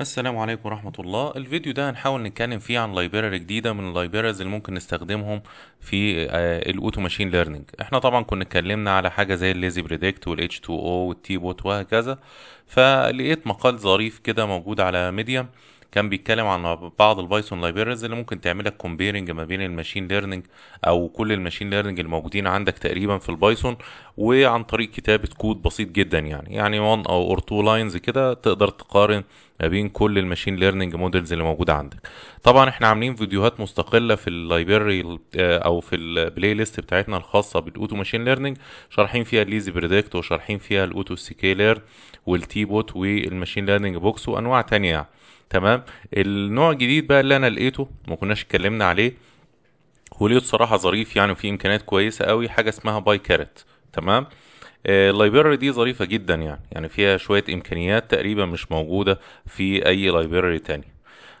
السلام عليكم ورحمة الله الفيديو ده هنحاول نتكلم فيه عن لايبراري جديدة من اللايبراريز اللي ممكن نستخدمهم في الاوتو ماشين ليرنينج احنا طبعا كنا اتكلمنا على حاجة زي الليزي بريدكت والاتش 2 او والتي بوت وهكذا فلقيت مقال ظريف كده موجود على ميديا كان بيتكلم عن بعض البايثون لايبراريز اللي ممكن تعملك كومبيرنج ما بين الماشين ليرنينج او كل الماشين ليرنينج الموجودين عندك تقريبا في البايثون وعن طريق كتابه كود بسيط جدا يعني يعني 1 او اور 2 لاينز كده تقدر تقارن ما بين كل الماشين ليرنينج مودلز اللي موجوده عندك طبعا احنا عاملين فيديوهات مستقله في اللايبرري آه، او في البلاي ليست بتاعتنا الخاصه بالاوتو ماشين ليرنينج شارحين فيها الليزي بريدكت وشارحين فيها الاوتو سكيلر والتي بوت والماشين ليرنينج بوكس وانواع تانية يعني. تمام النوع الجديد بقى اللي انا لقيته ما كناش اتكلمنا عليه وليه الصراحه ظريف يعني وفيه امكانيات كويسه قوي حاجه اسمها باي كارت تمام اللايبراري آه، دي ظريفه جدا يعني يعني فيها شويه امكانيات تقريبا مش موجوده في اي لايبراري تاني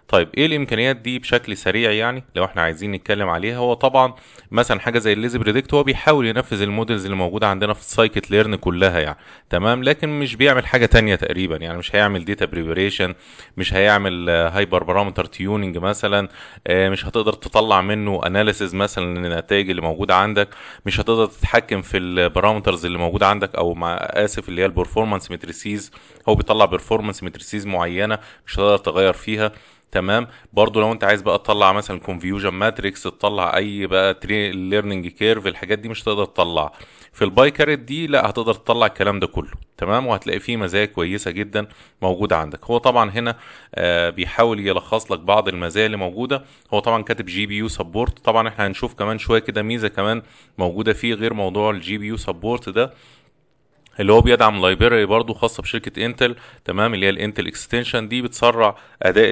طيب ايه الامكانيات دي بشكل سريع يعني لو احنا عايزين نتكلم عليها هو طبعا مثلا حاجه زي الليزي بريدكت هو بيحاول ينفذ المودلز اللي موجوده عندنا في السايكت ليرن كلها يعني تمام لكن مش بيعمل حاجه تانية تقريبا يعني مش هيعمل ديتا بريبريشن مش هيعمل هايبر بارامتر تيوننج مثلا آه، مش هتقدر تطلع منه اناليسز مثلا للنتائج اللي موجوده عندك مش هتقدر تتحكم في البارامترز اللي موجوده عندك او مع اسف اللي هي البرفورمانس متريسيز هو بيطلع برفورمانس متريسيز معينه مش هتقدر تغير فيها تمام برضو لو انت عايز بقى تطلع مثلا كونفيوجن ماتريكس تطلع اي بقى تري ليرنينج كيرف الحاجات دي مش تقدر تطلع في الباي كارت دي لا هتقدر تطلع الكلام ده كله تمام وهتلاقي فيه مزايا كويسه جدا موجوده عندك هو طبعا هنا آه بيحاول يلخص لك بعض المزايا اللي موجوده هو طبعا كاتب جي بي يو سبورت طبعا احنا هنشوف كمان شويه كده ميزه كمان موجوده فيه غير موضوع الجي بي يو سبورت ده اللي هو بيدعم لايبراري برضو خاصه بشركه انتل تمام اللي هي الانتل اكستنشن دي بتسرع اداء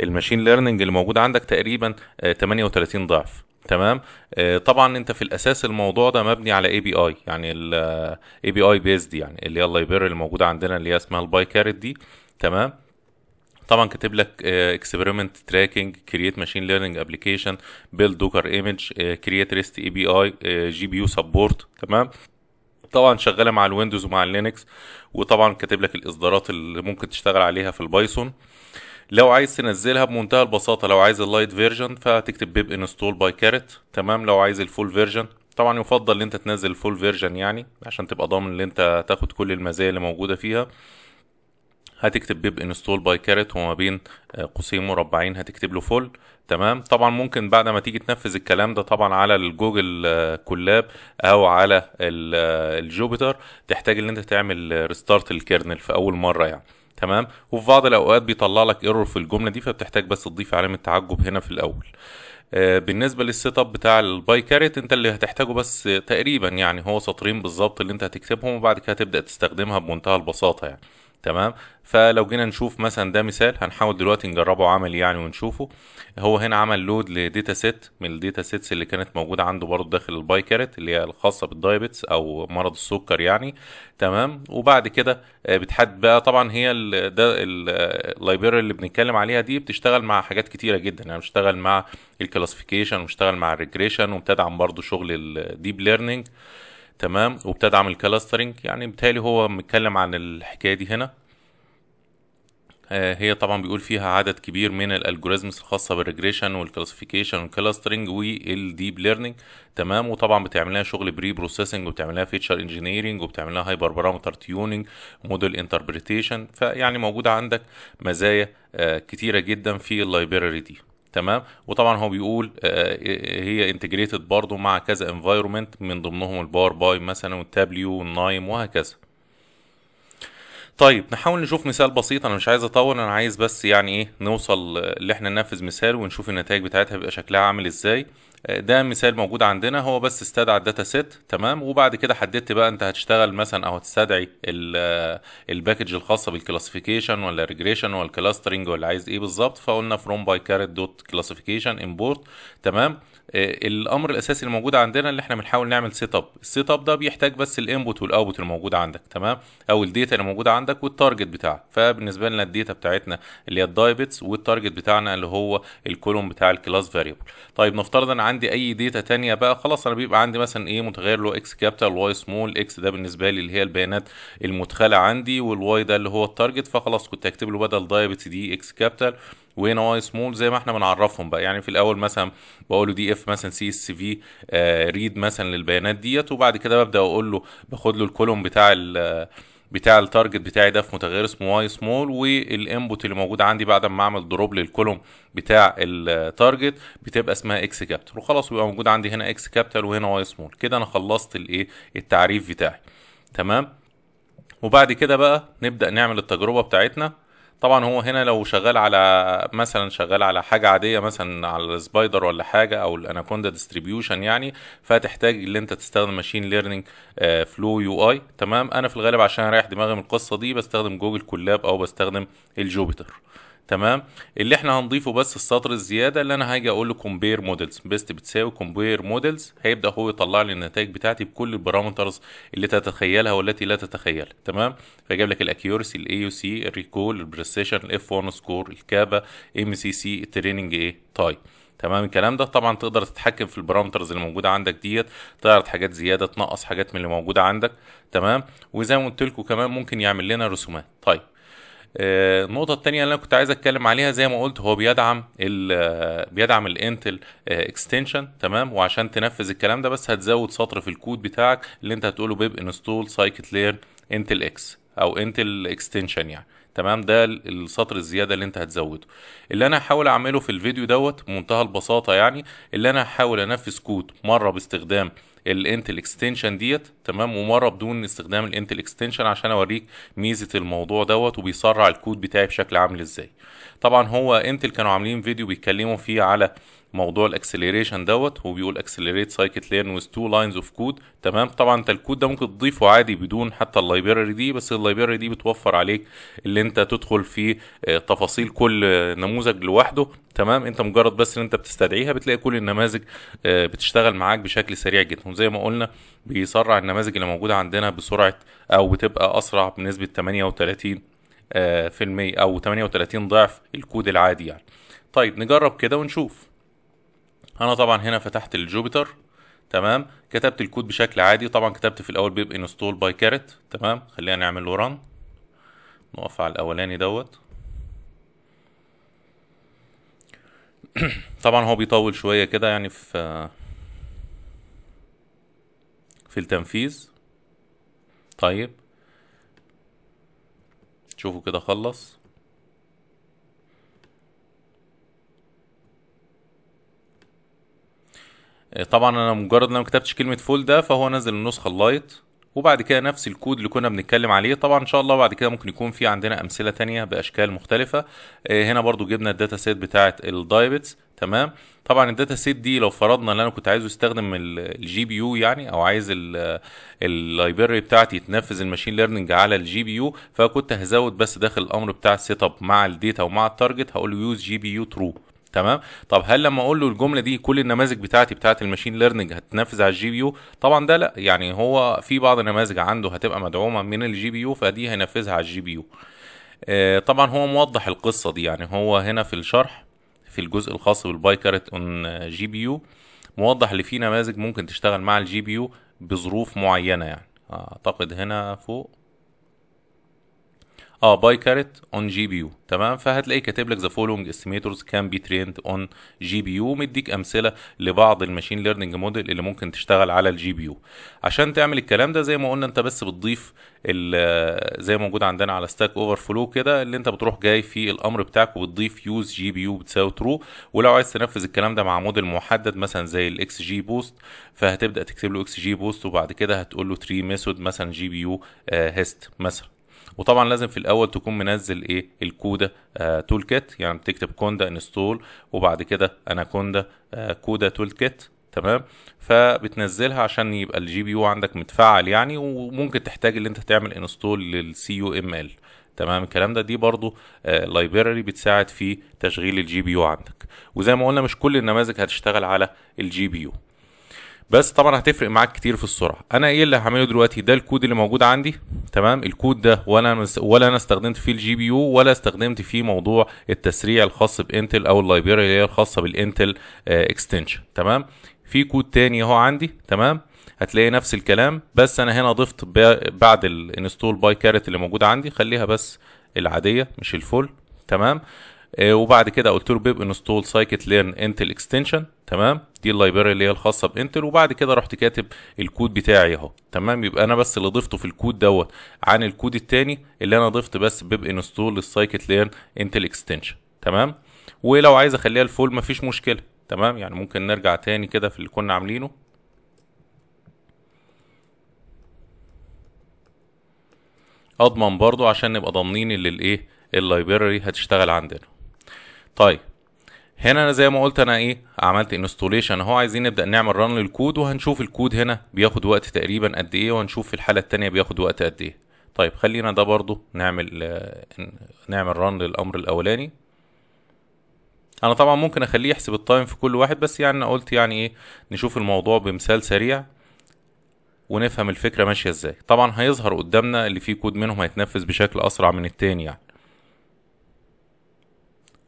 الماشين ليرنينج اللي موجود عندك تقريبا 38 آه، ضعف تمام آه، طبعا انت في الاساس الموضوع ده مبني على اي بي اي يعني الاي بي اي بيزد يعني اللي هي اللايبراري الموجوده عندنا اللي هي اسمها الباي كارت دي تمام طبعا كاتب لك اكسبيرمنت تراكنج كرييت ماشين ليرنينج ابلكيشن بيلد دوكر ايمج كرييت ريست اي بي اي جي بي يو سبورت تمام طبعا شغاله مع الويندوز ومع اللينكس وطبعا كاتب لك الاصدارات اللي ممكن تشتغل عليها في البايثون لو عايز تنزلها بمنتهى البساطه لو عايز اللايت فيرجن فتكتب بيب انستول باي كارت تمام لو عايز الفول فيرجن طبعا يفضل ان انت تنزل الفول فيرجن يعني عشان تبقى ضامن ان انت تاخد كل المزايا اللي موجوده فيها هتكتب بيب انستول باي كارت وما بين آه، قوسين مربعين هتكتب له فول تمام طبعا ممكن بعد ما تيجي تنفذ الكلام ده طبعا على الجوجل آه، كولاب او على آه، الجوبيتر تحتاج ان انت تعمل ريستارت الكيرنل في اول مره يعني تمام وفي بعض الاوقات بيطلع لك ايرور في الجمله دي فبتحتاج بس تضيف علامه تعجب هنا في الاول آه، بالنسبه للسيت اب بتاع الباي كاريت انت اللي هتحتاجه بس تقريبا يعني هو سطرين بالظبط اللي انت هتكتبهم وبعد كده تبدا تستخدمها بمنتهى البساطه يعني تمام فلو جينا نشوف مثلا ده مثال هنحاول دلوقتي نجربه عملي يعني ونشوفه هو هنا عمل لود لديتا سيت من الديتا سيتس اللي كانت موجوده عنده برضه داخل الباي كارت اللي هي الخاصه بالدايبتس او مرض السكر يعني تمام وبعد كده آه، بتحد بقى طبعا هي ده اللايبرري آه، اللي بنتكلم عليها دي بتشتغل مع حاجات كتيره جدا يعني بتشتغل مع الكلاسيفيكيشن وبتشتغل مع الريجريشن وبتدعم برضه شغل الديب ليرنينج تمام وبتدعم الكلاسترنج يعني بالتالي هو متكلم عن الحكايه دي هنا آه، هي طبعا بيقول فيها عدد كبير من الالجوريزمز الخاصه بالريجريشن والكلاسيفيكيشن والكلاسترنج والديب ليرنينج تمام وطبعا بتعمل لها شغل بري بروسيسنج وبتعمل لها فيتشر انجينيرنج وبتعمل لها هايبر بارامتر تيوننج موديل انتربريتيشن فيعني موجوده عندك مزايا آه، كتيره جدا في اللايبراري دي تمام وطبعا هو بيقول آه، آه، آه، هي انتجريتد برضه مع كذا انفايرمنت من ضمنهم الباور باي مثلا والتابليو والنايم وهكذا طيب نحاول نشوف مثال بسيط انا مش عايز اطول انا عايز بس يعني ايه نوصل اللي احنا ننفذ مثال ونشوف النتائج بتاعتها بيبقى شكلها عامل ازاي آه، ده مثال موجود عندنا هو بس استدعى الداتا سيت تمام وبعد كده حددت بقى انت هتشتغل مثلا او هتستدعي الباكج آه، الخاصه بالكلاسيفيكيشن ولا الريجريشن ولا الكلاسترنج ولا عايز ايه بالظبط فقلنا فروم باي كارت دوت كلاسيفيكيشن امبورت تمام آه، الامر الاساسي الموجود عندنا اللي احنا بنحاول نعمل سيت اب السيت اب ده بيحتاج بس الانبوت والاوتبوت اللي موجود عندك تمام او الداتا اللي موجوده عندك والتارجت بتاعك فبالنسبه لنا الداتا بتاعتنا اللي هي الدايبتس والتارجت بتاعنا اللي هو الكولوم بتاع الكلاس فاريبل طيب نفترض انا عندي اي داتا تانية بقى خلاص انا بيبقى عندي مثلا ايه متغير له اكس كابيتال واي سمول اكس ده بالنسبه لي اللي هي البيانات المدخله عندي والواي ده اللي هو التارجت فخلاص كنت هكتب له بدل دايبتس دي اكس كابيتال وهنا واي سمول زي ما احنا بنعرفهم بقى يعني في الاول مثلا بقول له دي اف مثلا سي اس في ريد مثلا للبيانات ديت وبعد كده ببدا اقول له باخد له الكولوم بتاع ال بتاع التارجت بتاعي ده في متغير اسمه واي سمول والانبوت اللي موجود عندي بعد ما اعمل دروب للكولوم بتاع التارجت بتبقى اسمها اكس كابيتال وخلاص بيبقى موجود عندي هنا اكس كابيتال وهنا واي سمول كده انا خلصت الايه التعريف بتاعي تمام وبعد كده بقى نبدا نعمل التجربه بتاعتنا طبعا هو هنا لو شغال على مثلا شغال على حاجه عاديه مثلا على السبايدر ولا حاجه او الاناكوندا ديستريبيوشن يعني فتحتاج ان انت تستخدم ماشين ليرنينج فلو يو اي تمام انا في الغالب عشان اريح دماغي من القصه دي بستخدم جوجل كولاب او بستخدم الجوبيتر تمام اللي احنا هنضيفه بس السطر الزياده اللي انا هاجي اقول له كومبير مودلز بيست بتساوي كومبير مودلز هيبدا هو يطلع لي النتائج بتاعتي بكل البارامترز اللي تتخيلها والتي لا تتخيل تمام فيجيب لك الاكيورسي الاي يو سي الريكول البريسيشن الاف 1 سكور الكابا ام سي سي التريننج ايه تايب تمام الكلام ده طبعا تقدر تتحكم في البارامترز اللي موجوده عندك ديت تعرض حاجات زياده تنقص حاجات من اللي موجوده عندك تمام وزي ما قلت لكم كمان ممكن يعمل لنا رسومات طيب آه، النقطة التانية اللي أنا كنت عايز أتكلم عليها زي ما قلت هو بيدعم الـ آه، بيدعم الانتل اكستنشن آه، تمام وعشان تنفذ الكلام ده بس هتزود سطر في الكود بتاعك اللي أنت هتقوله بيب انستول سايكت ليرن انتل اكس او انتل اكستنشن يعني تمام ده السطر الزياده اللي انت هتزوده اللي انا هحاول اعمله في الفيديو دوت بمنتهى البساطه يعني اللي انا هحاول انفذ كود مره باستخدام الانتل اكستنشن ديت تمام ومره بدون استخدام الانتل اكستنشن عشان اوريك ميزه الموضوع دوت وبيسرع الكود بتاعي بشكل عامل ازاي طبعا هو انتل كانوا عاملين فيديو بيتكلموا فيه على موضوع الاكسلريشن دوت وبيقول اكسلريت سايكت ليرن ويز تو لاينز اوف كود تمام طبعا انت الكود ده ممكن تضيفه عادي بدون حتى اللايبراري دي بس اللايبراري دي بتوفر عليك اللي انت تدخل في آه، تفاصيل كل آه، نموذج لوحده تمام انت مجرد بس ان انت بتستدعيها بتلاقي كل النماذج آه، بتشتغل معاك بشكل سريع جدا وزي ما قلنا بيسرع النماذج اللي موجوده عندنا بسرعه او بتبقى اسرع بنسبه 38 في المية او 38 ضعف الكود العادي يعني طيب نجرب كده ونشوف انا طبعا هنا فتحت الجوبيتر تمام كتبت الكود بشكل عادي طبعا كتبت في الاول بيب انستول باي كارت تمام خلينا نعمل له ران نقف على الاولاني دوت طبعا هو بيطول شويه كده يعني في في التنفيذ طيب شوفوا كده خلص طبعا انا مجرد ان انا ما كتبتش كلمه فول ده فهو نزل النسخه اللايت وبعد كده نفس الكود اللي كنا بنتكلم عليه طبعا ان شاء الله بعد كده ممكن يكون في عندنا امثله تانية باشكال مختلفه آه، هنا برضو جبنا الداتا سيت بتاعه الدايبتس تمام طبعا الداتا سيت دي لو فرضنا ان انا كنت عايزه استخدم الجي بي يو يعني او عايز اللايبرري آه، بتاعتي تنفذ الماشين ليرنينج على الجي بي يو فكنت هزود بس داخل الامر بتاع السيت اب مع الداتا ومع التارجت هقول له يوز جي بي يو ترو تمام طب هل لما اقول له الجمله دي كل النماذج بتاعتي بتاعت الماشين ليرنينج هتتنفذ على الجي بي يو طبعا ده لا يعني هو في بعض النماذج عنده هتبقى مدعومه من الجي بي يو فدي هينفذها على الجي بي يو آه، طبعا هو موضح القصه دي يعني هو هنا في الشرح في الجزء الخاص بالباي كارت اون جي بي يو موضح اللي فيه نماذج ممكن تشتغل مع الجي بي يو بظروف معينه يعني اعتقد هنا فوق اه باي كارت اون جي بي يو تمام فهتلاقيه كاتب لك ذا فولوينج استيميتورز كان بي تريند اون جي بي يو مديك امثله لبعض الماشين ليرنينج موديل اللي ممكن تشتغل على الجي بي يو عشان تعمل الكلام ده زي ما قلنا انت بس بتضيف زي موجود عندنا على ستاك اوفر فلو كده اللي انت بتروح جاي في الامر بتاعك وبتضيف يوز جي بي يو بتساوي ترو ولو عايز تنفذ الكلام ده مع موديل محدد مثلا زي الاكس جي بوست فهتبدا تكتب له اكس جي بوست وبعد كده هتقول له تري ميثود مثلا جي بي يو هيست مثلا وطبعا لازم في الاول تكون منزل ايه الكودا آه تول كيت يعني بتكتب كوندا انستول وبعد كده اناكوندا آه كودا تول كيت تمام فبتنزلها عشان يبقى الجي بي يو عندك متفعل يعني وممكن تحتاج ان انت تعمل انستول للسي يو ام ال تمام الكلام ده دي برضو آه بتساعد في تشغيل الجي بي يو عندك وزي ما قلنا مش كل النماذج هتشتغل على الجي بي يو بس طبعا هتفرق معاك كتير في السرعه انا ايه اللي هعمله دلوقتي ده الكود اللي موجود عندي تمام الكود ده ولا أنا ولا انا استخدمت فيه الجي بي يو ولا استخدمت فيه موضوع التسريع الخاص بانتل او اللايبراري اللي هي الخاصه بالانتل آه، اكستنشن تمام في كود تاني اهو عندي تمام هتلاقي نفس الكلام بس انا هنا ضفت بعد الانستول باي كارت اللي موجود عندي خليها بس العاديه مش الفول تمام آه، وبعد كده قلت له بيب انستول سايكت ليرن انتل اكستنشن تمام دي اللايبراري اللي هي الخاصه بانتل وبعد كده رحت كاتب الكود بتاعي اهو تمام يبقى انا بس اللي ضفته في الكود دوت عن الكود الثاني اللي انا ضفت بس بيب انستول للسايكت ليرن انتل اكستنشن تمام ولو عايز اخليها الفول مفيش مشكله تمام يعني ممكن نرجع تاني كده في اللي كنا عاملينه اضمن برضو عشان نبقى ضامنين ان الايه اللايبراري هتشتغل عندنا طيب هنا انا زي ما قلت انا ايه عملت انستوليشن اهو عايزين نبدا نعمل ران للكود وهنشوف الكود هنا بياخد وقت تقريبا قد ايه وهنشوف في الحاله الثانيه بياخد وقت قد ايه طيب خلينا ده برضو نعمل نعمل ران للامر الاولاني انا طبعا ممكن اخليه يحسب التايم في كل واحد بس يعني انا قلت يعني ايه نشوف الموضوع بمثال سريع ونفهم الفكره ماشيه ازاي طبعا هيظهر قدامنا اللي فيه كود منهم هيتنفذ بشكل اسرع من التاني يعني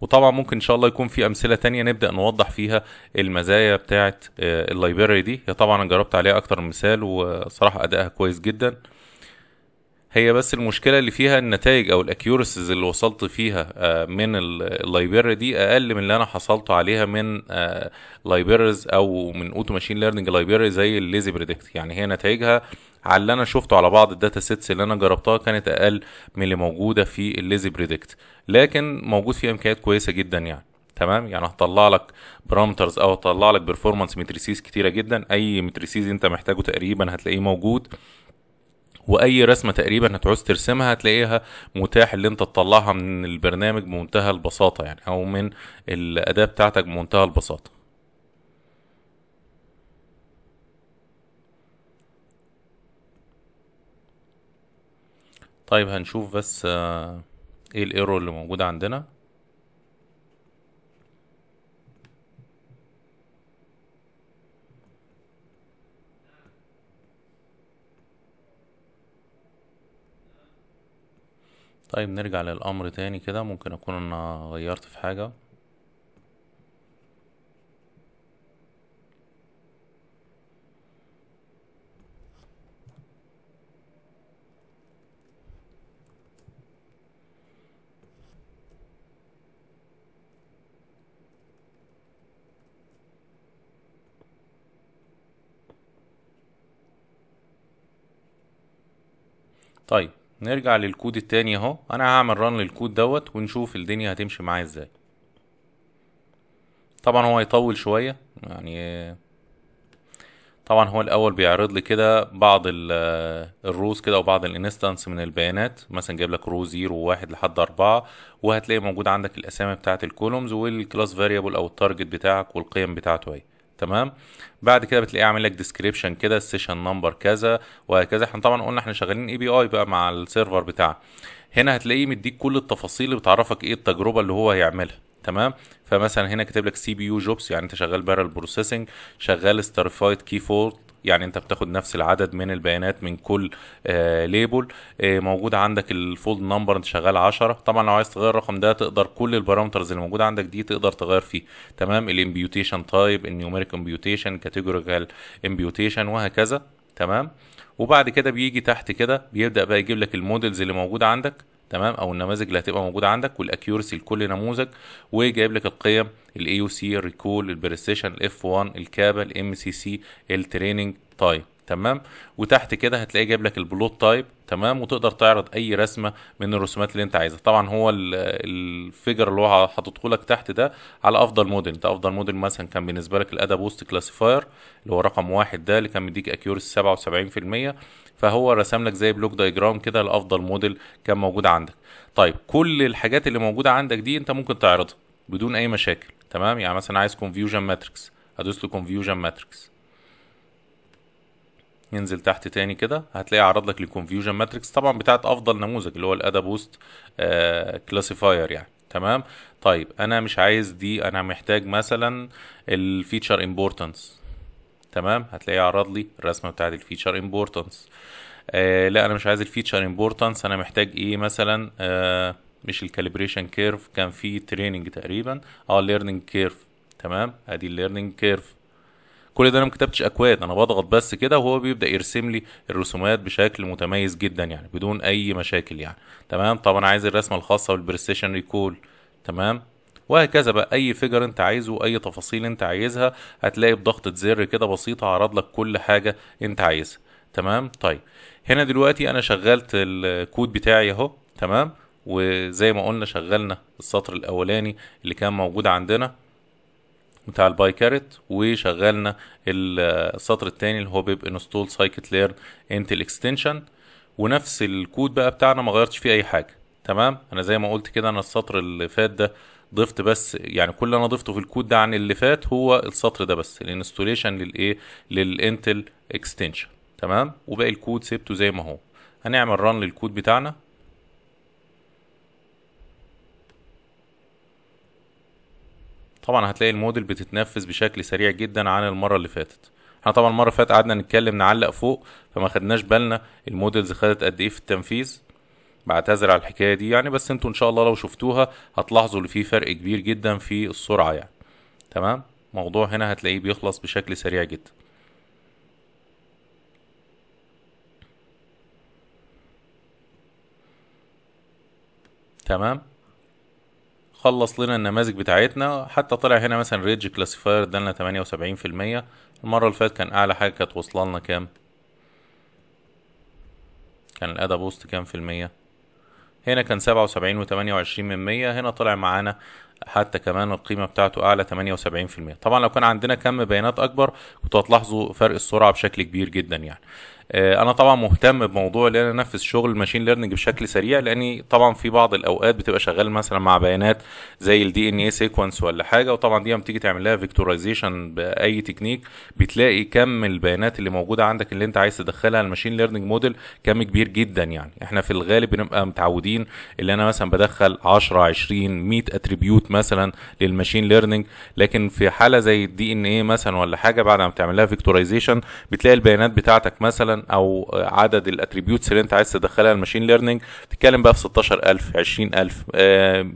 وطبعا ممكن ان شاء الله يكون في امثله تانية نبدا نوضح فيها المزايا بتاعه آه، اللايبراري دي هي طبعا جربت عليها اكتر من مثال وصراحه ادائها كويس جدا هي بس المشكله اللي فيها النتائج او الأكيورسز اللي وصلت فيها آه، من اللايبرري دي اقل من اللي انا حصلت عليها من لايبرز آه، او من اوتو ماشين ليرنينج لايبرري زي الليزي بريدكت يعني هي نتائجها على اللي انا شفته على بعض الداتا سيتس اللي انا جربتها كانت اقل من اللي موجوده في الليزي بريدكت لكن موجود فيها امكانيات كويسه جدا يعني تمام يعني هطلع لك بارامترز او هطلع لك بيرفورمانس متريسيز كتيره جدا اي متريسيز انت محتاجه تقريبا هتلاقيه موجود واي رسمه تقريبا هتعوز ترسمها هتلاقيها متاح اللي انت تطلعها من البرنامج بمنتهى البساطه يعني او من الاداه بتاعتك بمنتهى البساطه طيب هنشوف بس آه، ايه الايرور اللي موجود عندنا طيب نرجع للأمر تاني كده ممكن أكون أنا غيرت في حاجة طيب نرجع للكود التاني اهو انا هعمل ران للكود دوت ونشوف الدنيا هتمشي معايا ازاي طبعا هو هيطول شويه يعني طبعا هو الاول بيعرض لي كده بعض الروز كده وبعض الانستنس من البيانات مثلا جايب لك رو 0 و1 لحد 4 وهتلاقي موجود عندك الاسامي بتاعه الكولومز والكلاس فاريبل او التارجت بتاعك والقيم بتاعته اهي تمام بعد كده بتلاقيه عامل لك ديسكريبشن كده السيشن نمبر كذا وهكذا احنا طبعا قلنا احنا شغالين اي بي اي بقى مع السيرفر بتاعنا هنا هتلاقيه مديك كل التفاصيل اللي بتعرفك ايه التجربه اللي هو هيعملها تمام فمثلا هنا كاتب لك سي بي يو جوبس يعني انت شغال بارل بروسيسنج شغال ستارفايد كي فورد يعني انت بتاخد نفس العدد من البيانات من كل آه ليبل آه موجود عندك الفولد نمبر انت شغال 10 طبعا لو عايز تغير الرقم ده تقدر كل البارامترز اللي موجوده عندك دي تقدر تغير فيه تمام الامبيوتيشن تايب النيوميريك امبيوتيشن كاتيجوريكال امبيوتيشن وهكذا تمام وبعد كده بيجي تحت كده بيبدا بقى يجيب لك المودلز اللي موجوده عندك تمام او النماذج اللي هتبقى موجوده عندك والاكيورسي لكل نموذج وجايب لك القيم الاي يو سي الريكول البريسيشن الاف 1 الكابل ام سي سي التريننج تايم تمام وتحت كده هتلاقيه جايب لك البلوت تايب تمام وتقدر تعرض اي رسمه من الرسومات اللي انت عايزها طبعا هو الفيجر اللي هو حاططه لك تحت ده على افضل موديل انت افضل موديل مثلا كان بالنسبه لك الادب بوست كلاسيفاير اللي هو رقم واحد ده اللي كان مديك اكيورس 77% فهو رسم لك زي بلوك دايجرام كده لافضل موديل كان موجود عندك طيب كل الحاجات اللي موجوده عندك دي انت ممكن تعرضها بدون اي مشاكل تمام يعني مثلا عايز كونفيوجن ماتريكس هدوس له كونفيوجن ماتريكس ينزل تحت تاني كده هتلاقي عرض لك الكونفيوجن ماتريكس طبعا بتاعت افضل نموذج اللي هو الادا بوست كلاسيفاير يعني تمام طيب انا مش عايز دي انا محتاج مثلا الفيتشر امبورتنس تمام هتلاقيه عرض لي الرسمه بتاعت الفيتشر امبورتنس آه لا انا مش عايز الفيتشر امبورتنس انا محتاج ايه مثلا آه مش الكاليبريشن كيرف كان في تريننج تقريبا اه ليرنينج كيرف تمام ادي الليرنينج كيرف كل ده انا ما كتبتش اكواد انا بضغط بس كده وهو بيبدا يرسم لي الرسومات بشكل متميز جدا يعني بدون اي مشاكل يعني تمام طبعا عايز الرسمه الخاصه بالبريستيشن ريكول تمام وهكذا بقى اي فيجر انت عايزه اي تفاصيل انت عايزها هتلاقي بضغطه زر كده بسيطه عرض لك كل حاجه انت عايزها تمام طيب هنا دلوقتي انا شغلت الكود بتاعي اهو تمام وزي ما قلنا شغلنا السطر الاولاني اللي كان موجود عندنا بتاع الباي كارت وشغلنا السطر الثاني اللي هو بيبقى انستول سايكت ليرن انتل اكستنشن ونفس الكود بقى بتاعنا ما غيرتش فيه اي حاجه تمام انا زي ما قلت كده انا السطر اللي فات ده ضفت بس يعني كل اللي انا ضفته في الكود ده عن اللي فات هو السطر ده بس الانستوليشن للايه للانتل اكستنشن تمام وباقي الكود سيبته زي ما هو هنعمل ران للكود بتاعنا طبعا هتلاقي الموديل بتتنفذ بشكل سريع جدا عن المره اللي فاتت احنا طبعا المره اللي فاتت قعدنا نتكلم نعلق فوق فما خدناش بالنا المودلز خدت قد ايه في التنفيذ بعتذر على الحكايه دي يعني بس انتوا ان شاء الله لو شفتوها هتلاحظوا ان في فرق كبير جدا في السرعه يعني تمام موضوع هنا هتلاقيه بيخلص بشكل سريع جدا تمام خلص لنا النماذج بتاعتنا حتى طلع هنا مثلا ريدج كلاسيفاير ادالنا تمانية وسبعين في المية المرة اللي فاتت كان أعلى حاجة كانت واصلة لنا كام كان الأدا بوست كام في المية هنا كان سبعة وسبعين وتمانية وعشرين من مية هنا طلع معانا حتى كمان القيمة بتاعته أعلى 78% طبعا لو كان عندنا كم بيانات أكبر كنتوا هتلاحظوا فرق السرعة بشكل كبير جدا يعني آه، انا طبعا مهتم بموضوع ان انا انفذ شغل الماشين ليرنينج بشكل سريع لاني طبعا في بعض الاوقات بتبقى شغال مثلا مع بيانات زي الدي ان اي سيكونس ولا حاجه وطبعا دي لما تيجي تعمل لها فيكتورايزيشن باي تكنيك بتلاقي كم البيانات اللي موجوده عندك اللي انت عايز تدخلها الماشين ليرنينج موديل كم كبير جدا يعني احنا في الغالب بنبقى متعودين اللي انا مثلا بدخل 10 20 100 اتريبيوت مثلا للماشين ليرنينج لكن في حاله زي الدي ان اي مثلا ولا حاجه بعد ما تعمل لها فيكتورايزيشن بتلاقي البيانات بتاعتك مثلا او عدد الاتريبيوتس اللي انت عايز تدخلها الماشين ليرنينج تتكلم بقى في 16000 20000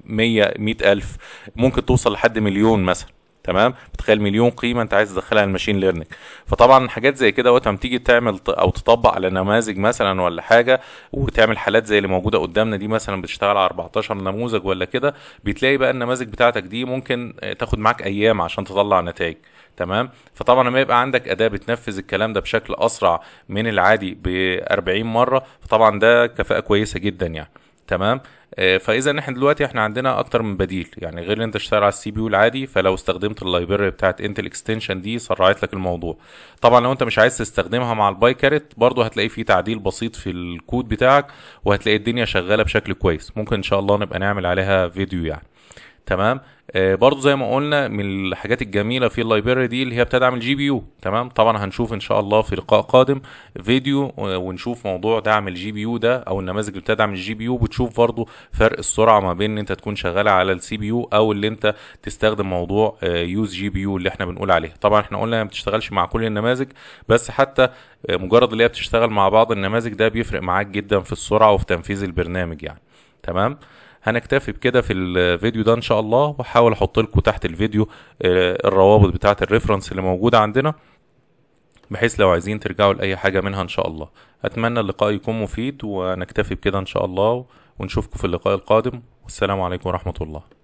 100 100000 ممكن توصل لحد مليون مثلا تمام بتخيل مليون قيمه انت عايز تدخلها الماشين ليرنينج فطبعا حاجات زي كده وقت ما تيجي تعمل او تطبق على نماذج مثلا ولا حاجه وتعمل حالات زي اللي موجوده قدامنا دي مثلا بتشتغل على 14 نموذج ولا كده بتلاقي بقى النماذج بتاعتك دي ممكن آه، تاخد معاك ايام عشان تطلع نتائج تمام فطبعا لما يبقى عندك اداه بتنفذ الكلام ده بشكل اسرع من العادي ب 40 مره فطبعا ده كفاءه كويسه جدا يعني تمام آه، فاذا احنا دلوقتي احنا عندنا اكتر من بديل يعني غير انت تشتغل على السي بي يو العادي فلو استخدمت اللايبرري بتاعت انتل اكستنشن دي سرعت لك الموضوع طبعا لو انت مش عايز تستخدمها مع الباي كارت برضه هتلاقي في تعديل بسيط في الكود بتاعك وهتلاقي الدنيا شغاله بشكل كويس ممكن ان شاء الله نبقى نعمل عليها فيديو يعني تمام آه برضو زي ما قلنا من الحاجات الجميله في اللايبراري دي اللي هي بتدعم الجي بي يو تمام طبعا هنشوف ان شاء الله في لقاء قادم فيديو ونشوف موضوع دعم الجي بي يو ده او النماذج اللي بتدعم الجي بي يو بتشوف برضو فرق السرعه ما بين ان انت تكون شغال على السي بي يو او اللي انت تستخدم موضوع يوز جي بي يو اللي احنا بنقول عليه طبعا احنا قلنا ما بتشتغلش مع كل النماذج بس حتى آه، مجرد اللي هي بتشتغل مع بعض النماذج ده بيفرق معاك جدا في السرعه وفي تنفيذ البرنامج يعني تمام هنكتفي بكده في الفيديو ده ان شاء الله وهحاول احط لكم تحت الفيديو آه، الروابط بتاعه الريفرنس اللي موجوده عندنا بحيث لو عايزين ترجعوا لاي حاجه منها ان شاء الله اتمنى اللقاء يكون مفيد ونكتفي بكده ان شاء الله ونشوفكم في اللقاء القادم والسلام عليكم ورحمه الله